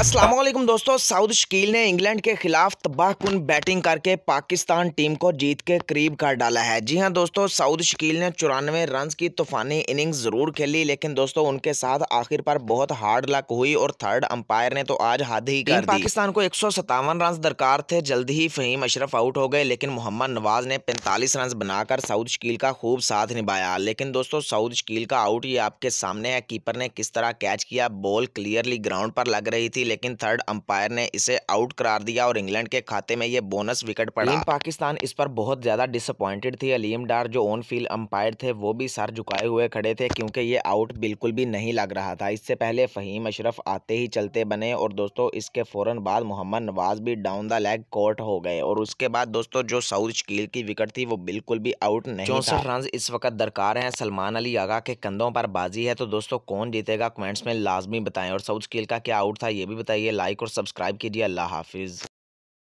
असलम दोस्तों साउथ शकील ने इंग्लैंड के खिलाफ तबाहकुन बैटिंग करके पाकिस्तान टीम को जीत के करीब कर डाला है जी हां दोस्तों साउथ शकील ने चौरानवे रन की तूफानी इनिंग्स ज़रूर खेली लेकिन दोस्तों उनके साथ आखिर पर बहुत हार्ड लक हुई और थर्ड अंपायर ने तो आज हद ही कर पाकिस्तान को एक रन दरकार थे जल्द ही फ़हीम अशरफ आउट हो गए लेकिन मोहम्मद नवाज ने पैंतालीस रन बनाकर साउथ शकील का खूब साथ निभाया लेकिन दोस्तों साउथ शकील का आउट ये आपके सामने है कीपर ने किस तरह कैच किया बॉल क्लियरली ग्राउंड पर लग रही थी लेकिन थर्ड अंपायर ने इसे आउट करार दिया और इंग्लैंड के खाते में ये बोनस विकेट पड़ा पाकिस्तान इस पर बहुत ज़्यादा डिसअपॉइंटेड थी अलीम डार जो ऑन फील्ड अंपायर थे वो भी सर झुकाए हुए खड़े थे क्योंकि ये आउट बिल्कुल भी नहीं लग रहा था इससे पहले फ़हीम अशरफ आते ही चलते बने और दोस्तों इसके फौरन बाद मोहम्मद नवाज़ भी डाउन द लेग कोर्ट हो गए और उसके बाद दोस्तों जो साउथ शकील की विकेट थी वो बिल्कुल भी आउट नहीं चौसठ रन इस वक्त दरकार है सलमान अली आगा के कंधों पर बाजी है तो दोस्तों कौन जीतेगा कमेंट्स में लाजमी बताएं और साउथ शकील का क्या आउट था ये भी बताइए लाइक और सब्सक्राइब कीजिए अल्लाह हाफिज़